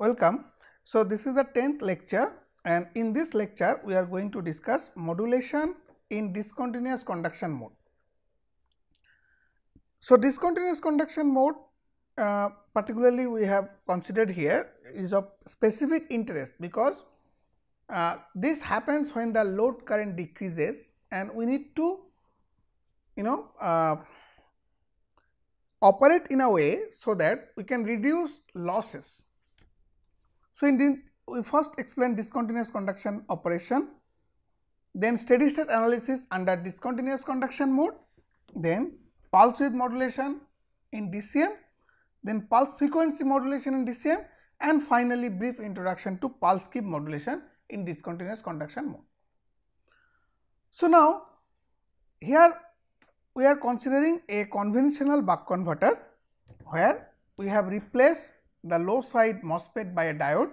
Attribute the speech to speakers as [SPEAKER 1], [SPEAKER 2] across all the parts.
[SPEAKER 1] Welcome. So, this is the 10th lecture and in this lecture we are going to discuss modulation in discontinuous conduction mode. So, discontinuous conduction mode uh, particularly we have considered here is of specific interest because uh, this happens when the load current decreases and we need to you know uh, operate in a way so that we can reduce losses so, in we first explain discontinuous conduction operation, then steady state analysis under discontinuous conduction mode, then pulse width modulation in DCM, then pulse frequency modulation in DCM and finally brief introduction to pulse keep modulation in discontinuous conduction mode. So, now here we are considering a conventional buck converter where we have replaced the low side MOSFET by a diode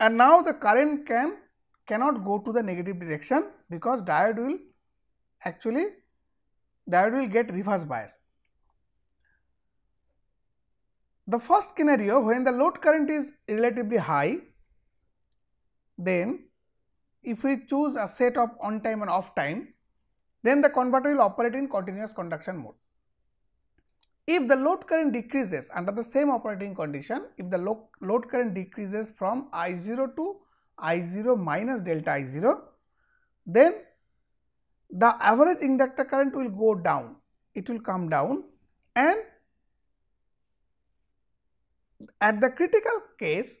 [SPEAKER 1] and now the current can cannot go to the negative direction because diode will actually diode will get reverse bias. The first scenario when the load current is relatively high then if we choose a set of on time and off time then the converter will operate in continuous conduction mode. If the load current decreases under the same operating condition, if the load current decreases from I0 to I0 minus delta I0, then the average inductor current will go down, it will come down and at the critical case,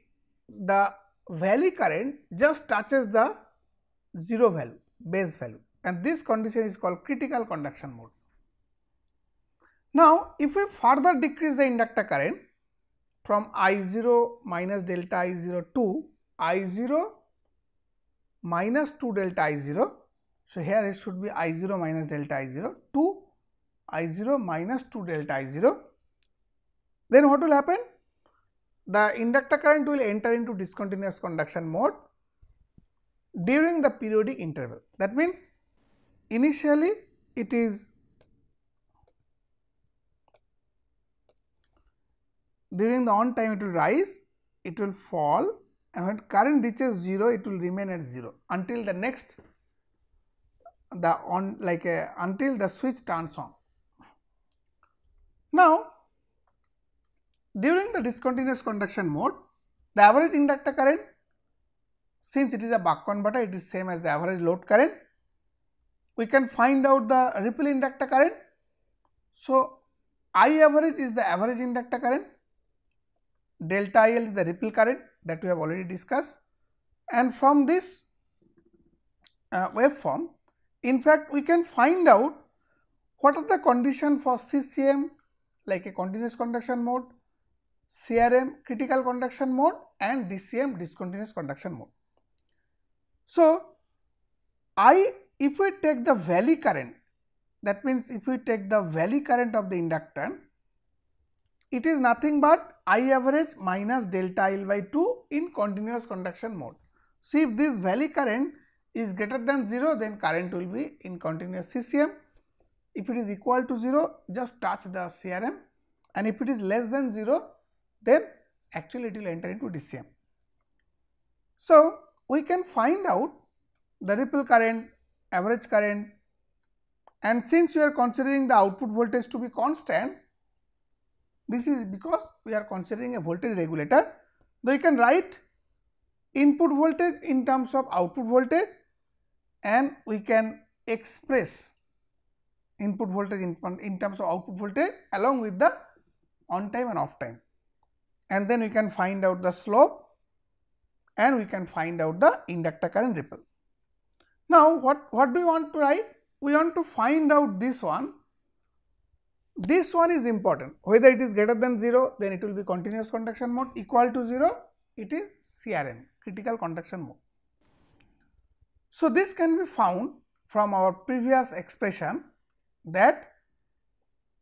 [SPEAKER 1] the valley current just touches the 0 value, base value and this condition is called critical conduction mode. Now, if we further decrease the inductor current from I0 minus delta I0 to I0 minus 2 delta I0. So, here it should be I0 minus delta I0 to I0 minus 2 delta I0. Then what will happen? The inductor current will enter into discontinuous conduction mode during the periodic interval. That means, initially it is During the on time it will rise, it will fall and when current reaches 0 it will remain at 0 until the next the on like a, uh, until the switch turns on. Now during the discontinuous conduction mode the average inductor current since it is a buck converter it is same as the average load current. We can find out the ripple inductor current. So, I average is the average inductor current delta IL is the ripple current that we have already discussed and from this uh, waveform in fact we can find out what are the condition for CCM like a continuous conduction mode, CRM critical conduction mode and DCM discontinuous conduction mode. So, I if we take the valley current that means if we take the valley current of the inductance it is nothing but I average minus delta L by 2 in continuous conduction mode. See if this valley current is greater than 0 then current will be in continuous CCM. If it is equal to 0 just touch the CRM and if it is less than 0 then actually it will enter into DCM. So, we can find out the ripple current, average current and since you are considering the output voltage to be constant this is because we are considering a voltage regulator. So, you can write input voltage in terms of output voltage and we can express input voltage in, in terms of output voltage along with the on time and off time. And then we can find out the slope and we can find out the inductor current ripple. Now, what, what do you want to write? We want to find out this one this one is important. Whether it is greater than 0, then it will be continuous conduction mode. Equal to 0, it is CRM, critical conduction mode. So, this can be found from our previous expression that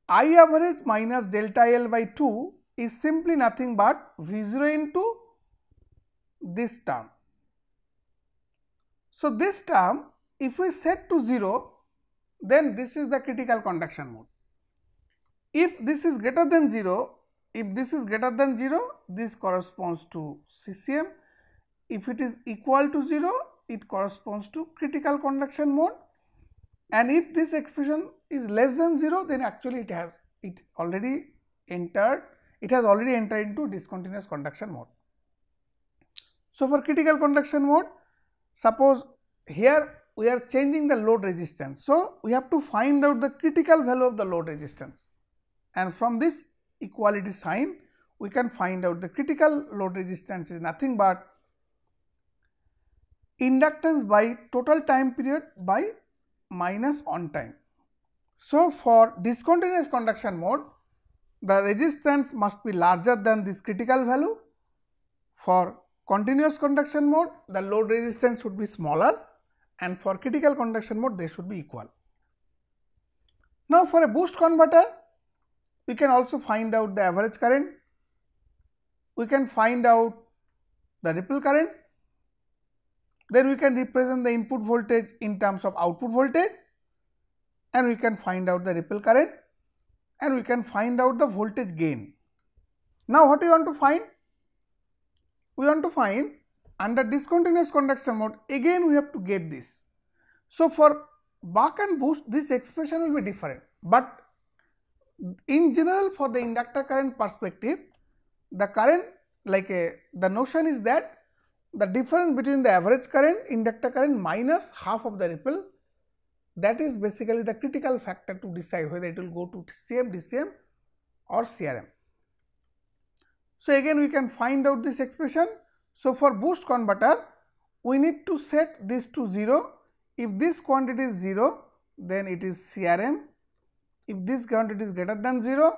[SPEAKER 1] I average minus delta L by 2 is simply nothing but V 0 into this term. So, this term if we set to 0 then this is the critical conduction mode. If this is greater than 0, if this is greater than 0, this corresponds to CCM. If it is equal to 0, it corresponds to critical conduction mode. And if this expression is less than 0, then actually it has it already entered, it has already entered into discontinuous conduction mode. So, for critical conduction mode, suppose here we are changing the load resistance. So, we have to find out the critical value of the load resistance and from this equality sign we can find out the critical load resistance is nothing but inductance by total time period by minus on time. So, for discontinuous conduction mode the resistance must be larger than this critical value. For continuous conduction mode the load resistance should be smaller and for critical conduction mode they should be equal. Now, for a boost converter we can also find out the average current, we can find out the ripple current, then we can represent the input voltage in terms of output voltage and we can find out the ripple current and we can find out the voltage gain. Now, what do you want to find? We want to find under discontinuous conduction mode again we have to get this. So, for buck and boost this expression will be different, but in general for the inductor current perspective the current like a, uh, the notion is that the difference between the average current inductor current minus half of the ripple that is basically the critical factor to decide whether it will go to TCM, DCM or CRM. So, again we can find out this expression. So, for boost converter we need to set this to 0. If this quantity is 0 then it is CRM if this current it is greater than 0,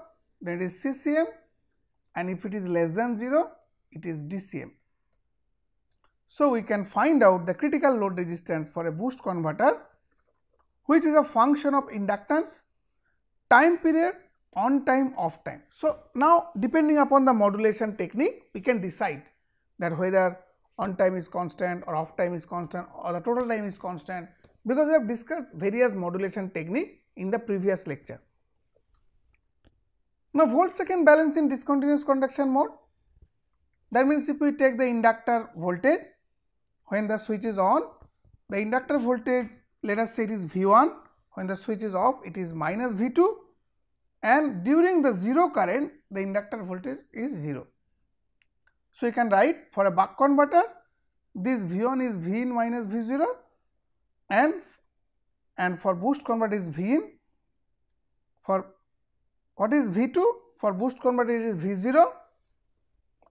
[SPEAKER 1] then it is CCM and if it is less than 0, it is DCM. So, we can find out the critical load resistance for a boost converter which is a function of inductance, time period, on time, off time. So, now depending upon the modulation technique we can decide that whether on time is constant or off time is constant or the total time is constant because we have discussed various modulation technique in the previous lecture. Now, volt-second balance in discontinuous conduction mode that means if we take the inductor voltage when the switch is on the inductor voltage let us say it is V1 when the switch is off it is minus V2 and during the zero current the inductor voltage is 0. So, you can write for a buck converter this V1 is V in minus V0 and and for boost converter is V in. For what is V 2? For boost converter it is V 0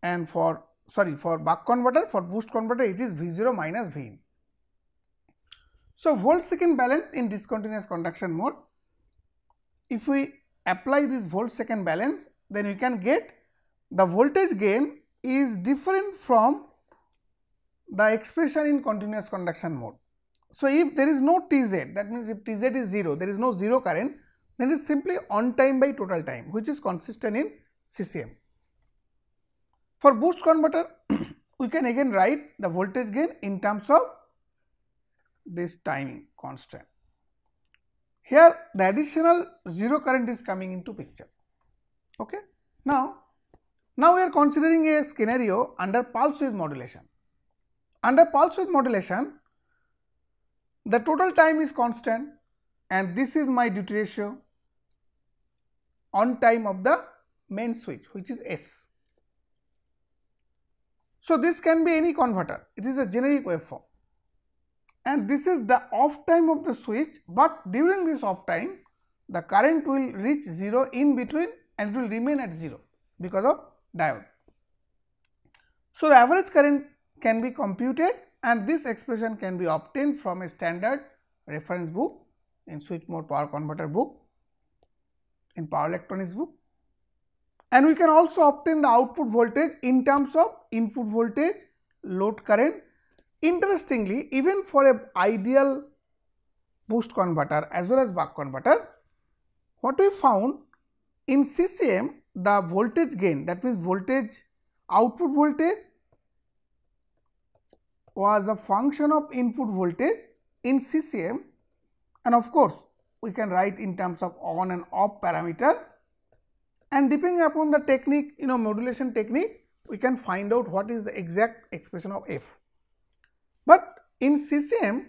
[SPEAKER 1] and for sorry for buck converter for boost converter it is V 0 minus V in. So, volt second balance in discontinuous conduction mode. If we apply this volt second balance then we can get the voltage gain is different from the expression in continuous conduction mode. So, if there is no Tz that means if Tz is 0 there is no 0 current then it is simply on time by total time which is consistent in CCM. For boost converter we can again write the voltage gain in terms of this timing constant. Here the additional 0 current is coming into picture. Okay. Now, now we are considering a scenario under pulse width modulation. Under pulse width modulation the total time is constant and this is my duty ratio on time of the main switch which is S. So, this can be any converter, it is a generic waveform and this is the off time of the switch, but during this off time the current will reach 0 in between and it will remain at 0 because of diode. So, the average current can be computed and this expression can be obtained from a standard reference book in Switch Mode power converter book in power electronics book and we can also obtain the output voltage in terms of input voltage load current interestingly even for a ideal boost converter as well as buck converter what we found in CCM the voltage gain that means voltage output voltage was a function of input voltage in CCM and of course we can write in terms of on and off parameter and depending upon the technique you know modulation technique we can find out what is the exact expression of f. But in CCM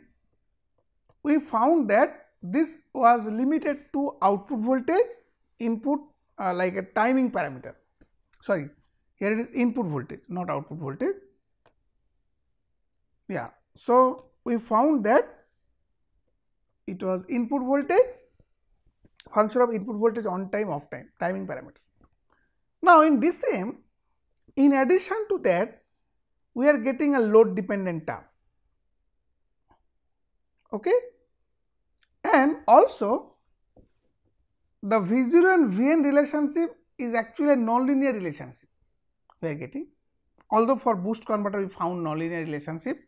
[SPEAKER 1] we found that this was limited to output voltage input uh, like a timing parameter sorry here it is input voltage not output voltage yeah so we found that it was input voltage function of input voltage on time off time timing parameter now in this same in addition to that we are getting a load dependent term okay and also the V0 and Vn relationship is actually a nonlinear relationship we are getting although for boost converter we found nonlinear relationship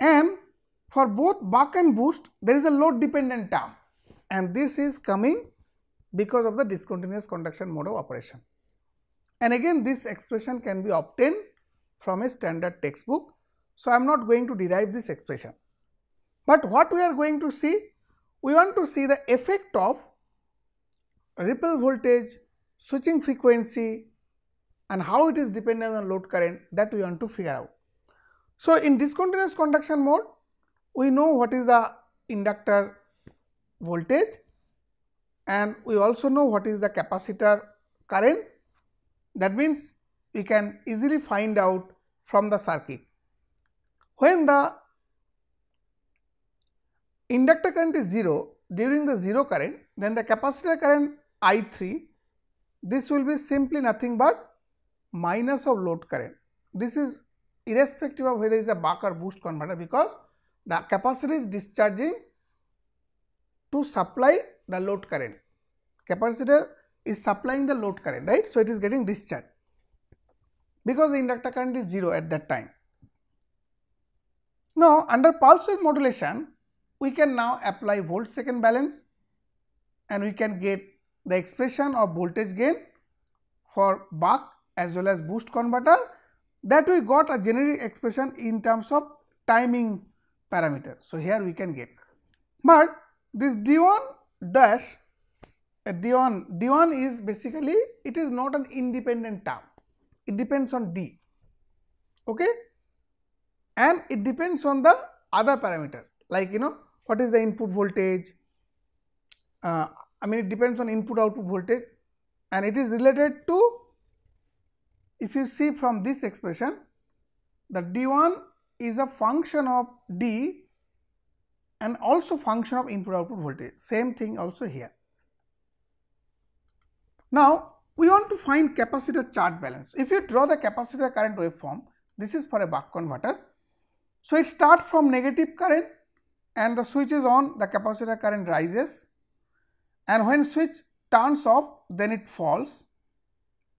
[SPEAKER 1] M for both buck and boost there is a load dependent term and this is coming because of the discontinuous conduction mode of operation. And again this expression can be obtained from a standard textbook. So, I am not going to derive this expression. But what we are going to see? We want to see the effect of ripple voltage, switching frequency and how it is dependent on load current that we want to figure out. So, in discontinuous conduction mode, we know what is the inductor voltage and we also know what is the capacitor current. That means, we can easily find out from the circuit. When the inductor current is 0 during the 0 current, then the capacitor current I 3 this will be simply nothing but minus of load current. This is irrespective of whether it is a buck or boost converter because the capacitor is discharging to supply the load current. Capacitor is supplying the load current, right? So, it is getting discharged because the inductor current is 0 at that time. Now, under pulse width modulation, we can now apply volt second balance and we can get the expression of voltage gain for buck as well as boost converter that we got a generic expression in terms of timing parameter. So, here we can get, but this d1 dash d1 uh, d1 is basically it is not an independent term it depends on d okay and it depends on the other parameter like you know what is the input voltage uh, i mean it depends on input output voltage and it is related to if you see from this expression the d1 is a function of d and also function of input output voltage same thing also here. Now we want to find capacitor charge balance. If you draw the capacitor current waveform this is for a buck converter. So it starts from negative current and the switch is on the capacitor current rises and when switch turns off then it falls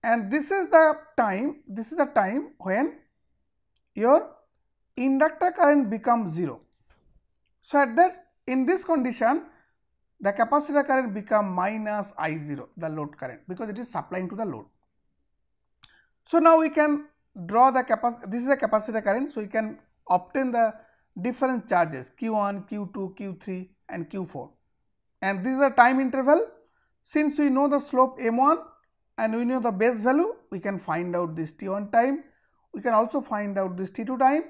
[SPEAKER 1] and this is the time this is the time when your inductor current becomes zero so at that in this condition the capacitor current become minus i0 the load current because it is supplying to the load so now we can draw the capacitor this is the capacitor current so we can obtain the different charges q1 q2 q3 and q4 and this is the time interval since we know the slope m1 and we know the base value we can find out this t1 time we can also find out this t2 time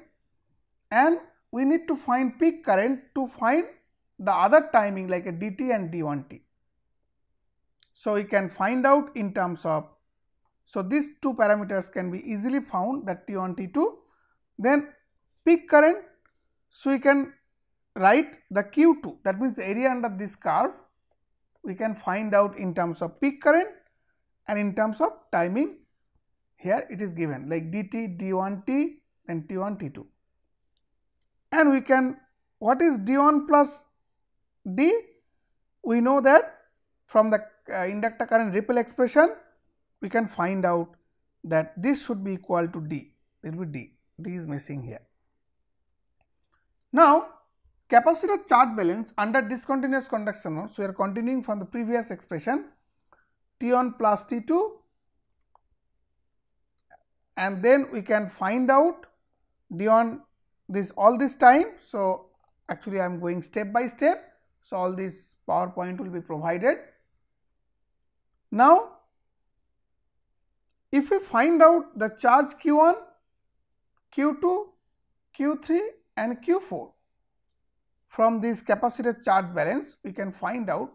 [SPEAKER 1] and we need to find peak current to find the other timing like a dt and d1t. So, we can find out in terms of so these two parameters can be easily found that t1 t2 then peak current. So, we can write the q2 that means the area under this curve we can find out in terms of peak current and in terms of timing here it is given like dt d1t and t1 t2 and we can what is d1 plus d we know that from the uh, inductor current ripple expression we can find out that this should be equal to d it will be d d is missing here now capacitor charge balance under discontinuous conduction mode so we are continuing from the previous expression T1 plus T2 and then we can find out D1 this all this time. So, actually I am going step by step. So, all this PowerPoint will be provided. Now, if we find out the charge Q1, Q2, Q3 and Q4 from this capacitor charge balance, we can find out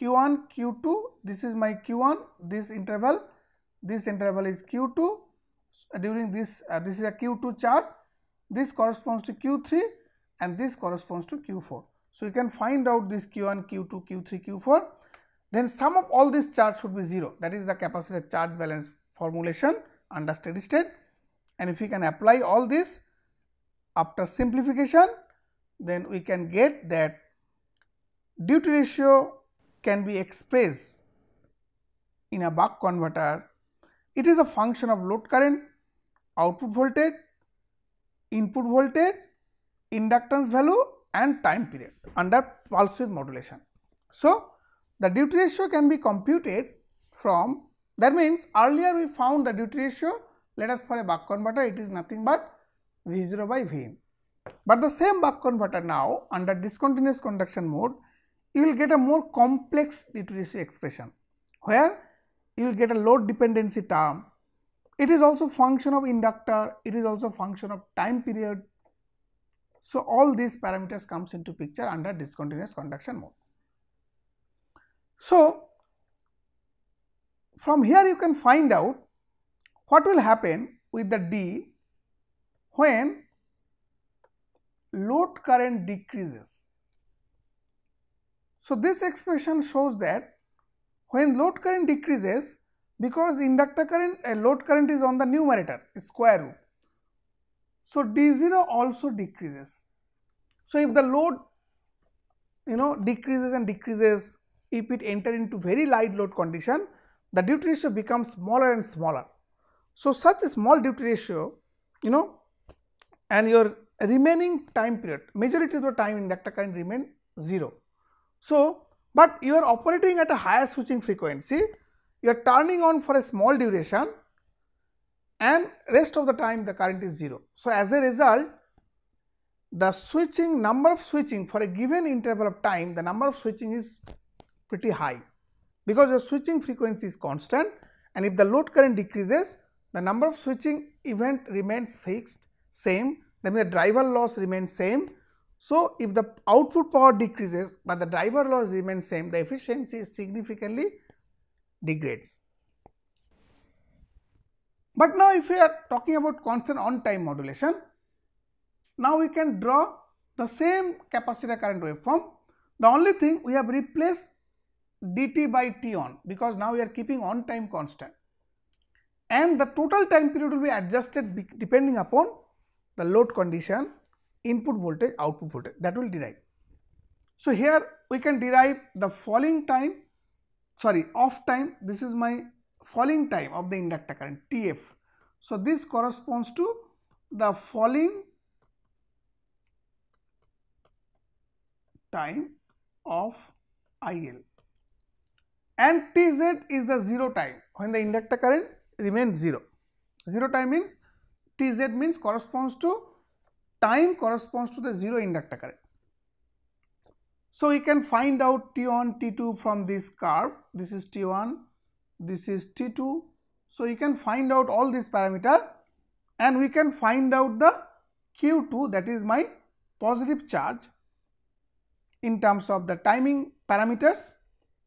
[SPEAKER 1] q1 q2 this is my q1 this interval this interval is q2 uh, during this uh, this is a q2 chart this corresponds to q3 and this corresponds to q4 so you can find out this q1 q2 q3 q4 then sum of all these charts should be 0 that is the capacitor charge balance formulation under steady state and if we can apply all this after simplification then we can get that duty ratio can be expressed in a buck converter, it is a function of load current, output voltage, input voltage, inductance value and time period under pulse width modulation. So, the duty ratio can be computed from that means earlier we found the duty ratio let us for a buck converter it is nothing but V0 by Vin. But the same buck converter now under discontinuous conduction mode you will get a more complex literacy expression where you will get a load dependency term. It is also function of inductor, it is also function of time period. So, all these parameters comes into picture under discontinuous conduction mode. So, from here you can find out what will happen with the D when load current decreases. So, this expression shows that when load current decreases because inductor current uh, load current is on the numerator square root. So, D0 also decreases. So, if the load you know decreases and decreases if it enter into very light load condition the duty ratio becomes smaller and smaller. So, such a small duty ratio you know and your remaining time period majority of the time inductor current remain 0. So, but you are operating at a higher switching frequency, you are turning on for a small duration and rest of the time the current is 0. So, as a result the switching number of switching for a given interval of time the number of switching is pretty high because the switching frequency is constant and if the load current decreases the number of switching event remains fixed same then the driver loss remains same so, if the output power decreases but the driver loss remains same, the efficiency significantly degrades. But now, if we are talking about constant on time modulation, now we can draw the same capacitor current waveform. The only thing we have replaced dt by t on because now we are keeping on time constant and the total time period will be adjusted depending upon the load condition input voltage, output voltage that will derive. So, here we can derive the falling time sorry off time this is my falling time of the inductor current TF. So, this corresponds to the falling time of IL and Tz is the 0 time when the inductor current remains 0. 0 time means Tz means corresponds to time corresponds to the zero inductor current. So, we can find out T1, T2 from this curve. This is T1, this is T2. So, you can find out all these parameter and we can find out the Q2 that is my positive charge in terms of the timing parameters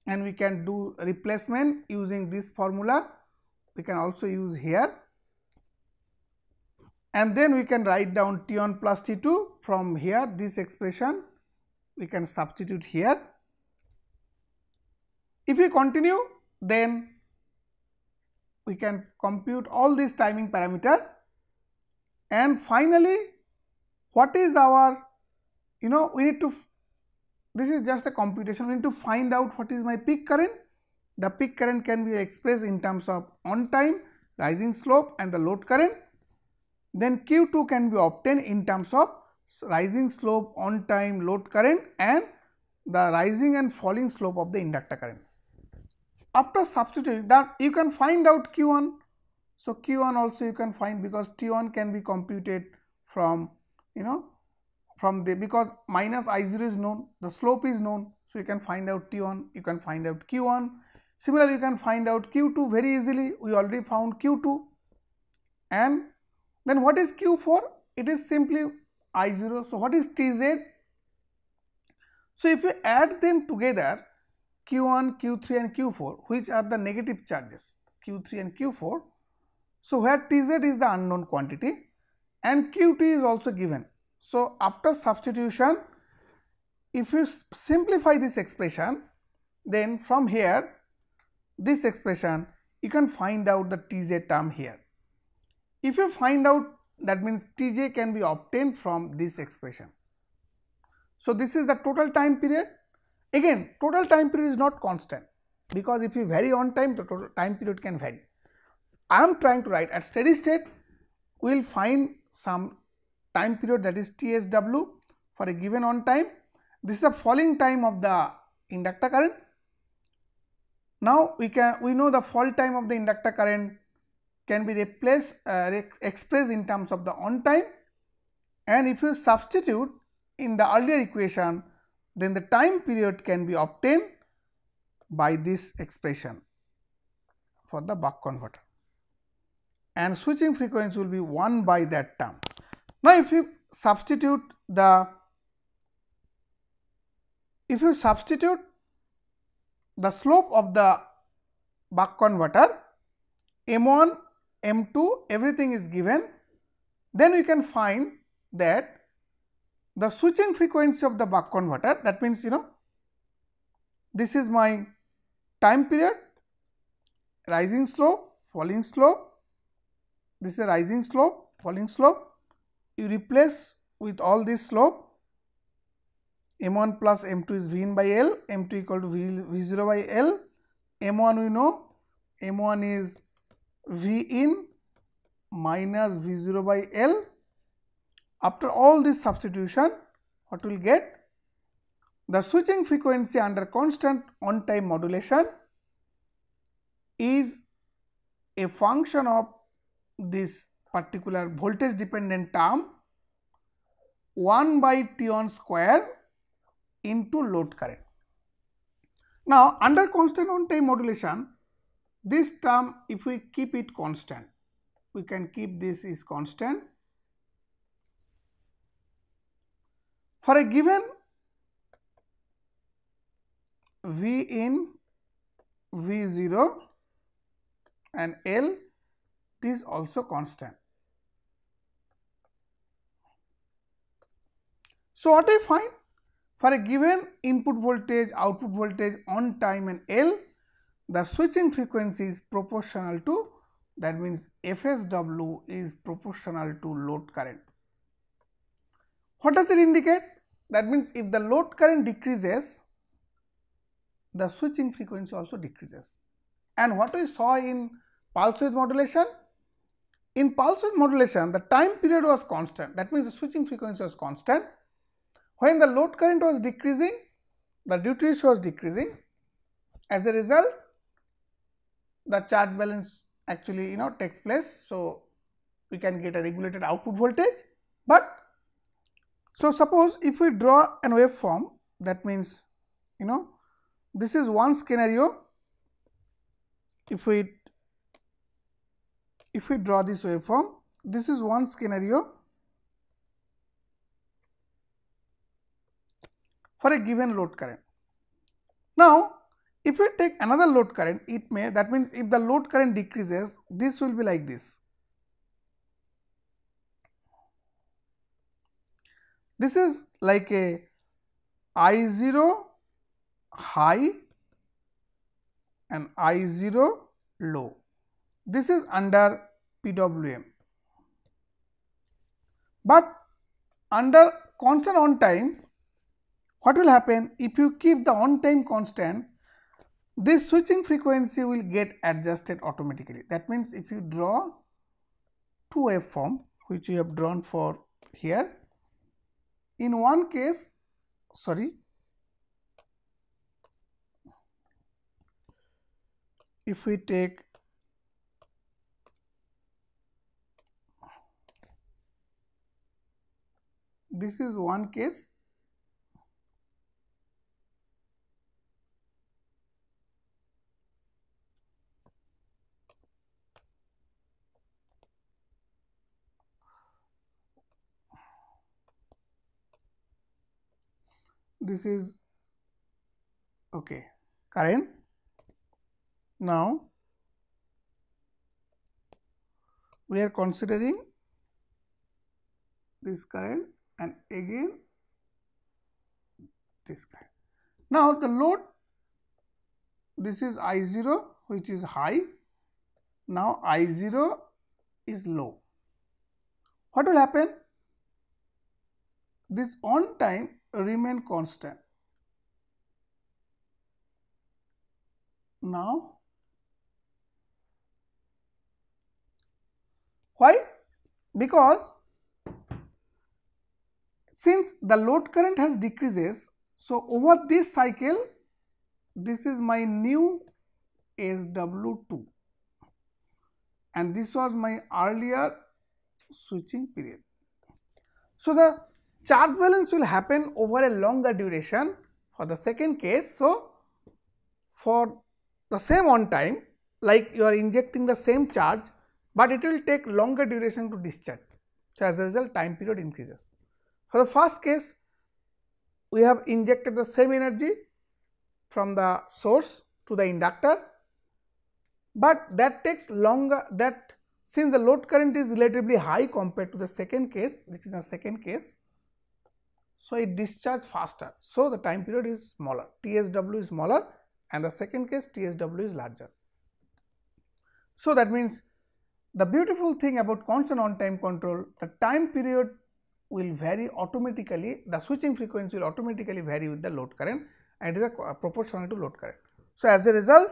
[SPEAKER 1] and we can do replacement using this formula. We can also use here and then we can write down T1 plus T2 from here this expression we can substitute here. If we continue then we can compute all these timing parameter and finally what is our you know we need to this is just a computation we need to find out what is my peak current the peak current can be expressed in terms of on time rising slope and the load current then Q2 can be obtained in terms of rising slope, on time, load current and the rising and falling slope of the inductor current. After substituting that you can find out Q1. So, Q1 also you can find because T1 can be computed from you know from the because minus I0 is known, the slope is known. So, you can find out T1, you can find out Q1. Similarly, you can find out Q2 very easily. We already found Q2 and then what is Q4? It is simply I0. So what is Tz? So if you add them together, Q1, Q3 and Q4, which are the negative charges, Q3 and Q4. So where Tz is the unknown quantity and Qt is also given. So after substitution, if you simplify this expression, then from here, this expression, you can find out the Tz term here. If you find out that means Tj can be obtained from this expression. So, this is the total time period. Again total time period is not constant because if you vary on time the total time period can vary. I am trying to write at steady state we will find some time period that is TSW for a given on time. This is the falling time of the inductor current. Now, we can we know the fall time of the inductor current can be replaced uh, expressed in terms of the on time and if you substitute in the earlier equation then the time period can be obtained by this expression for the buck converter and switching frequency will be 1 by that term. Now, if you substitute the if you substitute the slope of the buck converter m 1 m2 everything is given then we can find that the switching frequency of the buck converter that means you know this is my time period rising slope falling slope this is a rising slope falling slope you replace with all this slope m1 plus m2 is v in by l m2 equal to v, v0 by l m1 we know m1 is V in minus V 0 by L. After all this substitution, what we will get? The switching frequency under constant on time modulation is a function of this particular voltage dependent term 1 by T on square into load current. Now, under constant on time modulation, this term if we keep it constant, we can keep this is constant. For a given V in V0 and L this also constant. So, what I find for a given input voltage, output voltage on time and L the switching frequency is proportional to that means FSW is proportional to load current. What does it indicate? That means if the load current decreases, the switching frequency also decreases. And what we saw in pulse width modulation? In pulse width modulation, the time period was constant. That means the switching frequency was constant. When the load current was decreasing, the duty ratio was decreasing. As a result, the charge balance actually you know takes place. So, we can get a regulated output voltage, but so suppose if we draw an waveform that means you know this is one scenario if we if we draw this waveform this is one scenario for a given load current. Now, if we take another load current, it may, that means if the load current decreases, this will be like this. This is like a I0 high and I0 low. This is under PWM. But under constant on time, what will happen if you keep the on time constant this switching frequency will get adjusted automatically. That means if you draw two waveform which you have drawn for here, in one case, sorry, if we take this is one case this is okay current now we are considering this current and again this current. Now, the load this is I 0 which is high now I 0 is low. What will happen? This on time remain constant. Now, why? Because since the load current has decreases, so over this cycle, this is my new SW2 and this was my earlier switching period. So, the charge balance will happen over a longer duration for the second case. So, for the same on time like you are injecting the same charge, but it will take longer duration to discharge. So, as a result time period increases. For the first case we have injected the same energy from the source to the inductor, but that takes longer that since the load current is relatively high compared to the second case, this is the second case, so, it discharge faster. So, the time period is smaller, TSW is smaller and the second case TSW is larger. So, that means the beautiful thing about constant on time control, the time period will vary automatically, the switching frequency will automatically vary with the load current and it is a, proportional to load current. So, as a result,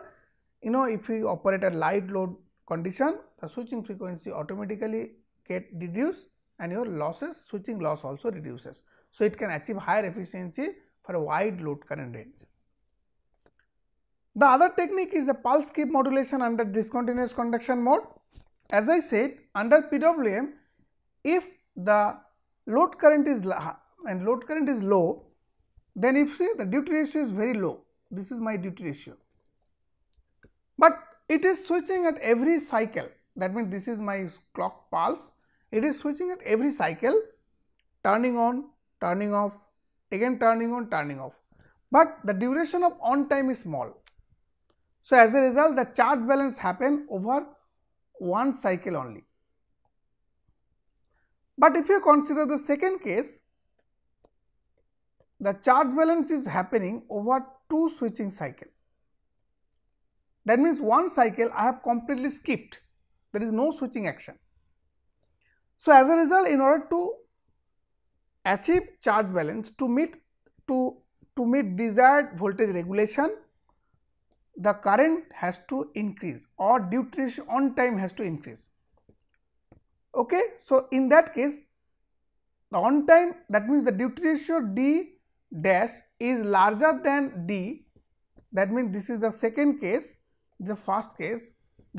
[SPEAKER 1] you know if we operate a light load condition, the switching frequency automatically get reduced and your losses, switching loss also reduces. So, it can achieve higher efficiency for a wide load current range. The other technique is a pulse keep modulation under discontinuous conduction mode. As I said under PWM, if the load current is and load current is low, then if see the duty ratio is very low. This is my duty ratio. But it is switching at every cycle. That means this is my clock pulse. It is switching at every cycle, turning on, turning off, again turning on, turning off. But the duration of on time is small. So as a result, the charge balance happen over one cycle only. But if you consider the second case, the charge balance is happening over two switching cycle. That means one cycle I have completely skipped. There is no switching action. So as a result, in order to achieve charge balance to meet to to meet desired voltage regulation the current has to increase or duty on time has to increase okay so in that case the on time that means the duty ratio d dash is larger than d that means this is the second case the first case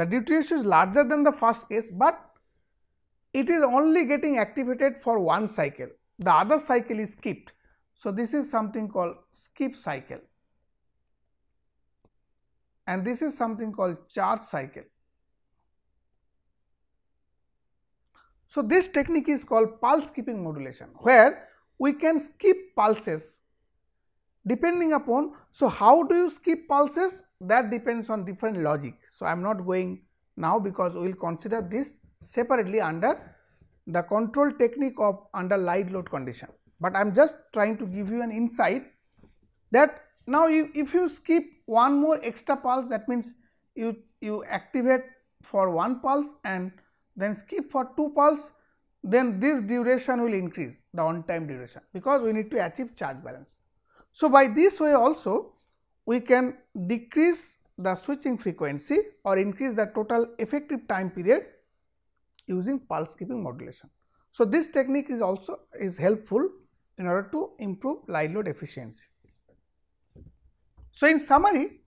[SPEAKER 1] the duty ratio is larger than the first case but it is only getting activated for one cycle the other cycle is skipped. So, this is something called skip cycle and this is something called charge cycle. So, this technique is called pulse skipping modulation where we can skip pulses depending upon. So, how do you skip pulses that depends on different logic. So, I am not going now because we will consider this separately under the control technique of under light load condition. But I am just trying to give you an insight that now if you skip one more extra pulse that means you, you activate for one pulse and then skip for two pulse then this duration will increase the on time duration because we need to achieve charge balance. So, by this way also we can decrease the switching frequency or increase the total effective time period using pulse skipping modulation. So, this technique is also is helpful in order to improve light load efficiency. So, in summary,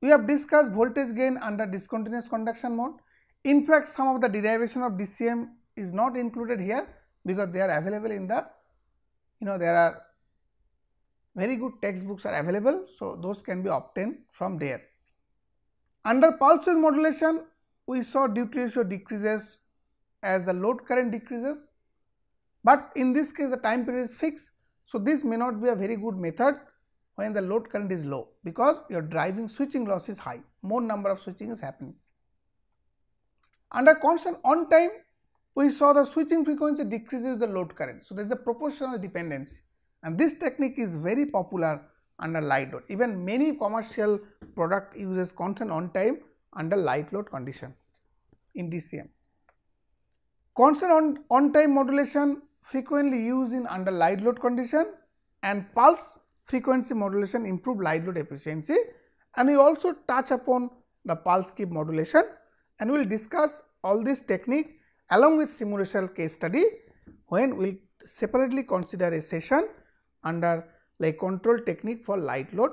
[SPEAKER 1] we have discussed voltage gain under discontinuous conduction mode. In fact, some of the derivation of DCM is not included here because they are available in the, you know, there are very good textbooks are available. So, those can be obtained from there. Under pulse width modulation, we saw duty ratio decreases as the load current decreases but in this case the time period is fixed. So, this may not be a very good method when the load current is low because your driving switching loss is high, more number of switching is happening. Under constant on time, we saw the switching frequency decreases with the load current. So, there is a proportional dependency and this technique is very popular under light load. Even many commercial product uses constant on time under light load condition in DCM. Constant on-time modulation frequently used in under light load condition and pulse frequency modulation improve light load efficiency and we also touch upon the pulse key modulation and we will discuss all this technique along with simulation case study when we will separately consider a session under like control technique for light load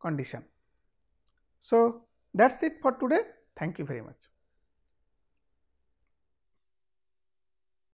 [SPEAKER 1] condition. So, that is it for today. Thank you very much.